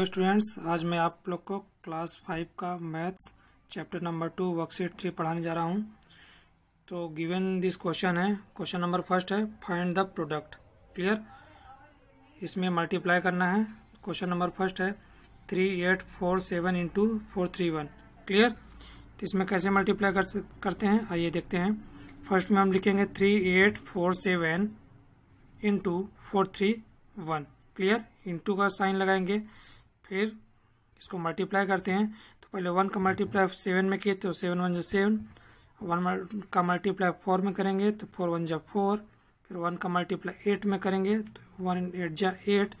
Hello students आज मैं आप लोग को क्लास फाइव का maths chapter number two worksheet three पढ़ाने जा रहा हूँ तो गिवन दिस क्वेश्चन है क्वेश्चन नंबर फर्स्ट है फाइंड द प्रोडक्ट क्लियर इसमें मल्टीप्लाई करना है क्वेश्चन नंबर फर्स्ट है three eight four seven into four three one clear तो इसमें कैसे मल्टीप्लाई कर करते हैं आइए देखते हैं फर्स्ट में हम लिखेंगे three eight four seven into four three one clear into का साइन लगाएंगे फिर इसको मल्टीप्लाई करते हैं तो पहले वन का मल्टीप्लाई सेवन में किए तो सेवन वन जो सेवन वन का मल्टीप्लाई फोर में करेंगे तो फोर वन जो फोर फिर वन का मल्टीप्लाई एट में करेंगे तो वन एट जा एट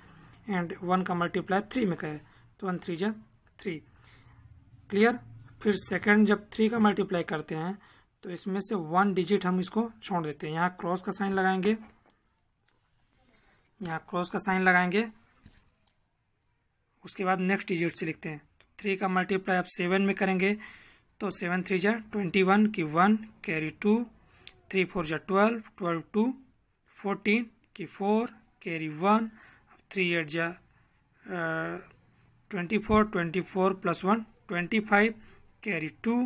एंड वन का मल्टीप्लाई थ्री में करें तो वन थ्री जा थ्री क्लियर फिर सेकंड जब थ्री का मल्टीप्लाई करते हैं तो इसमें से वन डिजिट हम इसको छोड़ देते हैं यहाँ क्रॉस का साइन लगाएंगे यहाँ क्रॉस का साइन लगाएंगे उसके बाद नेक्स्ट डिजिट से लिखते हैं थ्री तो का मल्टीप्लाई आप सेवन में करेंगे तो सेवन थ्री जा ट्वेंटी वन की one carry two three four जा ट्वेल्व ट्वेल्व टू फोर्टीन की four carry one three eight जा twenty four twenty four plus one twenty five carry two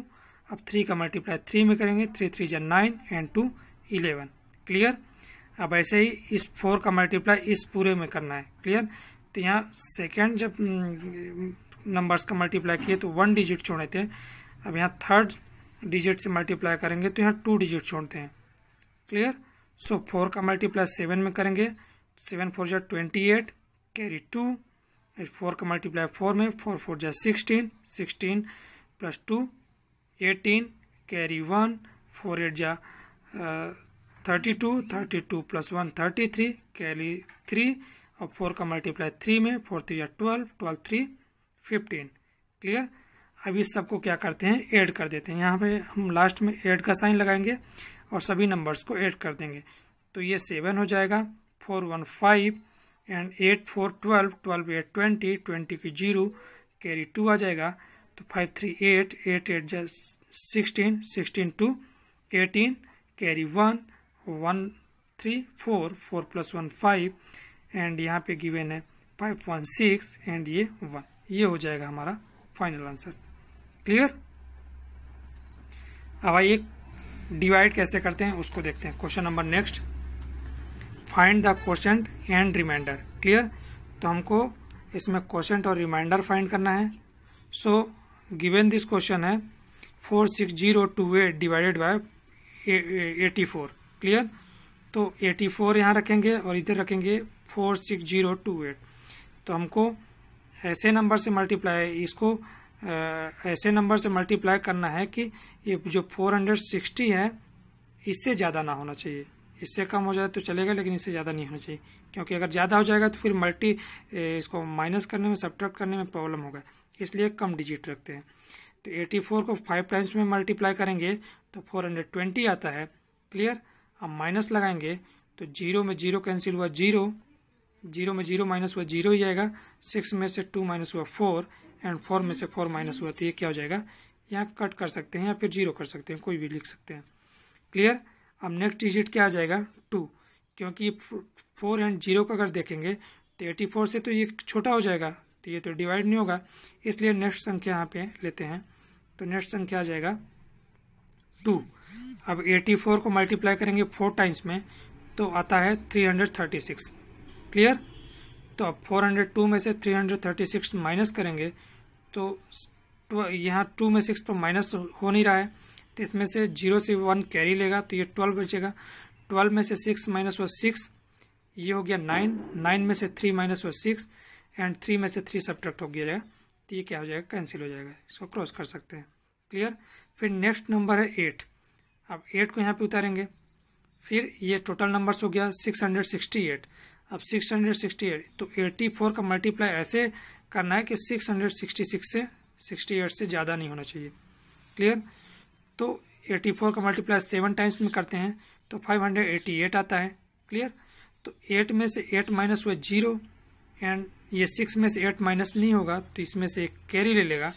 अब थ्री का मल्टीप्लाई थ्री में करेंगे three three जा nine and two eleven clear अब ऐसे ही इस फोर का मल्टीप्लाई इस पूरे में करना है क्लियर तो यहाँ सेकेंड जब नंबर्स हम्म, का मल्टीप्लाई किए तो वन डिजिट छोड़े थे अब यहाँ थर्ड डिजिट से मल्टीप्लाई करेंगे तो यहाँ टू डिजिट छोड़ते हैं क्लियर सो फोर का मल्टीप्लाई सेवन में करेंगे सेवन फोर जै twenty eight carry two four का मल्टीप्लाई फोर में फोर फोर जै sixteen sixteen plus two eighteen carry one four eight जा thirty two thirty two plus one thirty three carry three और four का multiply three में four three या twelve twelve three fifteen clear अब इस सबको क्या करते हैं ऐड कर देते हैं यहाँ पे हम लास्ट में ऐड का साइन लगाएंगे और सभी नंबर्स को ऐड कर देंगे तो ये सेवन हो जाएगा four one five and eight four twelve twelve eight twenty twenty की जीरो कैरी टू आ जाएगा तो five three eight eight eight जा sixteen sixteen two eighteen carry one one three four four plus one five and यहाँ पे given है five one six and ये one ये हो जाएगा हमारा फाइनल आंसर क्लियर अब आइए डिवाइड कैसे करते हैं उसको देखते हैं question number next find the question and reminder clear तो हमको इसमें क्वेश्चन और रिमाइंडर फाइंड करना है सो गिवेन दिस क्वेश्चन है four six zero two eight divided by eighty four clear तो एटी फोर यहाँ रखेंगे और इधर रखेंगे four six zero two eight तो हमको ऐसे नंबर से मल्टीप्लाई इसको ऐसे नंबर से मल्टीप्लाई करना है कि ये जो फोर हंड्रेड सिक्सटी है इससे ज़्यादा ना होना चाहिए इससे कम हो जाए तो चलेगा लेकिन इससे ज़्यादा नहीं होना चाहिए क्योंकि अगर ज़्यादा हो जाएगा तो फिर मल्टी इसको माइनस करने में सब्ट्रैक्ट करने में प्रॉब्लम होगा इसलिए कम डिजिट रखते हैं तो 84 को फाइव टाइम्स में मल्टीप्लाई करेंगे तो 420 आता है क्लियर अब माइनस लगाएंगे तो जीरो में जीरो कैंसिल हुआ जीरो जीरो में जीरो माइनस हुआ जीरो ही आएगा सिक्स में से टू माइनस हुआ फोर एंड फोर में से फोर माइनस हुआ तो ये क्या हो जाएगा यहाँ कट कर सकते हैं या फिर जीरो कर सकते हैं कोई भी लिख सकते हैं क्लियर अब नेक्स्ट डिजिट क्या आ जाएगा टू क्योंकि फोर एंड जीरो का अगर देखेंगे तो एटी फोर से तो ये छोटा हो जाएगा तो ये तो डिवाइड नहीं होगा इसलिए नेक्स्ट संख्या यहाँ पे लेते हैं तो नेक्स्ट संख्या आ जाएगा टू अब एटी फोर को मल्टीप्लाई करेंगे फोर टाइम्स में तो आता है three hundred thirty six clear तो अब 402 में से 336 माइनस करेंगे तो यहाँ टू में सिक्स तो माइनस हो नहीं रहा है तो इसमें से जीरो से वन कैरी लेगा तो ये ट्वेल्व बचेगा ट्वेल्व में से सिक्स माइनस वो सिक्स ये हो गया नाइन नाइन में से थ्री माइनस वो सिक्स एंड थ्री में से थ्री सब्ट्रैक्ट हो गया जाएगा तो ये क्या हो जाएगा कैंसिल हो जाएगा इसको क्रॉस कर सकते हैं क्लियर फिर नेक्स्ट नंबर है एट अब एट को यहाँ पे उतारेंगे फिर ये टोटल नंबर्स हो गया सिक्स हंड्रेड सिक्सटी एट अब सिक्स हंड्रेड सिक्सटी एट तो एट्टी फोर का मल्टीप्लाई ऐसे करना है कि सिक्स हंड्रेड सिक्सटी सिक्स से सिक्सटी एट से ज़्यादा नहीं होना चाहिए क्लियर तो एट्टी फोर का मल्टीप्लाई सेवन टाइम्स में करते हैं तो फाइव हंड्रेड एट्टी एट आता है क्लियर तो एट में से एट माइनस हुआ जीरो एंड ये सिक्स में से एट माइनस नहीं होगा तो इसमें से एक कैरी ले लेगा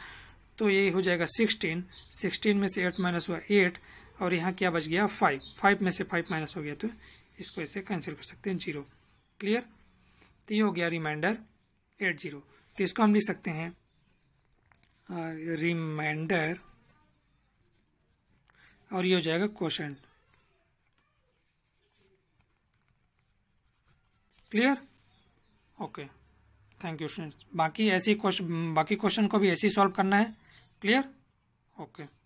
तो ये हो जाएगा सिक्सटीन सिक्सटीन में से एट माइनस हुआ एट और यहाँ क्या बच गया फाइव फाइव में से फाइव माइनस हो गया तो इसको ऐसे कैंसिल कर सकते हैं जीरो क्लियर तो ये हो गया रिमाइंडर एट जीरो तो इसको हम लिख सकते हैं रिमाइंडर और ये हो जाएगा question clear okay thank you students बाकी ऐसी क्वेश्चन बाकी क्वेश्चन को भी ऐसे ही सॉल्व करना है क्लियर ओके okay.